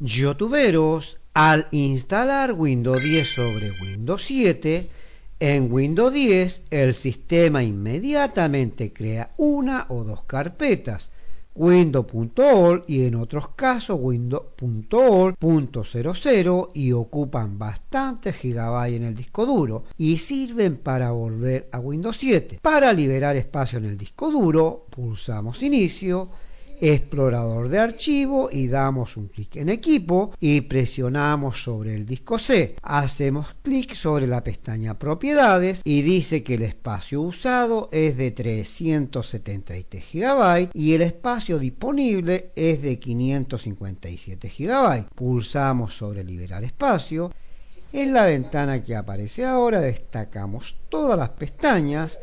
Youtuberos, al instalar Windows 10 sobre Windows 7, en Windows 10 el sistema inmediatamente crea una o dos carpetas, windows.org y en otros casos window.org.00 y ocupan bastantes gigabytes en el disco duro y sirven para volver a Windows 7. Para liberar espacio en el disco duro, pulsamos inicio explorador de archivo y damos un clic en equipo y presionamos sobre el disco C. Hacemos clic sobre la pestaña propiedades y dice que el espacio usado es de 373 GB y el espacio disponible es de 557 GB. Pulsamos sobre liberar espacio. En la ventana que aparece ahora destacamos todas las pestañas,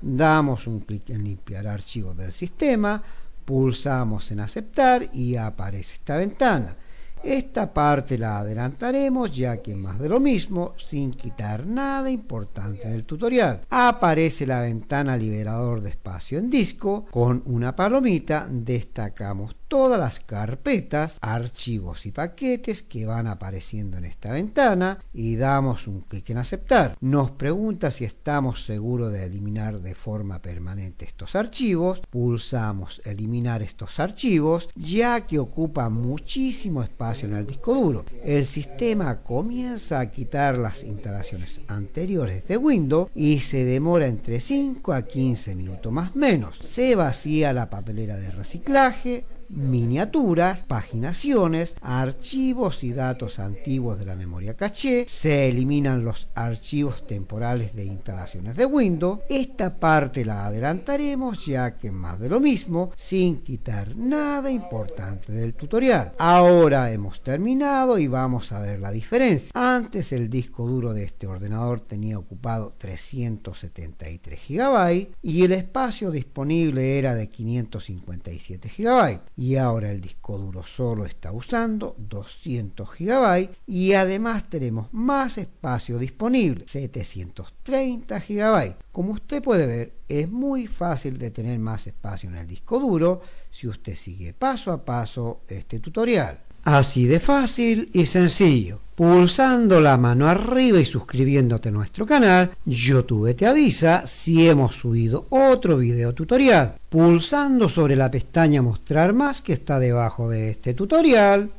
damos un clic en limpiar archivos del sistema, Pulsamos en aceptar y aparece esta ventana. Esta parte la adelantaremos ya que más de lo mismo, sin quitar nada importante del tutorial. Aparece la ventana liberador de espacio en disco. Con una palomita destacamos todas las carpetas, archivos y paquetes que van apareciendo en esta ventana y damos un clic en aceptar. Nos pregunta si estamos seguros de eliminar de forma permanente estos archivos. Pulsamos eliminar estos archivos ya que ocupa muchísimo espacio en el disco duro. El sistema comienza a quitar las instalaciones anteriores de Windows y se demora entre 5 a 15 minutos más o menos. Se vacía la papelera de reciclaje, miniaturas, paginaciones, archivos y datos antiguos de la memoria caché, se eliminan los archivos temporales de instalaciones de Windows. Esta parte la adelantaremos ya que más de lo mismo, sin quitar nada importante del tutorial. Ahora hemos terminado y vamos a ver la diferencia. Antes el disco duro de este ordenador tenía ocupado 373 GB y el espacio disponible era de 557 GB y ahora el disco duro solo está usando 200 GB y además tenemos más espacio disponible, 730 GB. Como usted puede ver, es muy fácil de tener más espacio en el disco duro si usted sigue paso a paso este tutorial. Así de fácil y sencillo pulsando la mano arriba y suscribiéndote a nuestro canal, YouTube te avisa si hemos subido otro video tutorial, pulsando sobre la pestaña mostrar más que está debajo de este tutorial.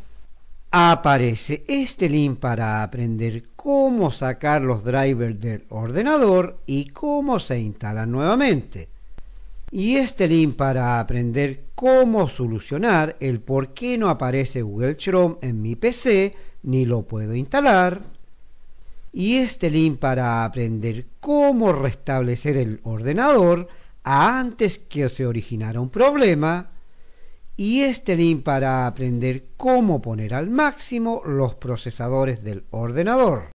Aparece este link para aprender cómo sacar los drivers del ordenador y cómo se instalan nuevamente. Y este link para aprender cómo solucionar el por qué no aparece Google Chrome en mi PC ni lo puedo instalar. Y este link para aprender cómo restablecer el ordenador antes que se originara un problema. Y este link para aprender cómo poner al máximo los procesadores del ordenador.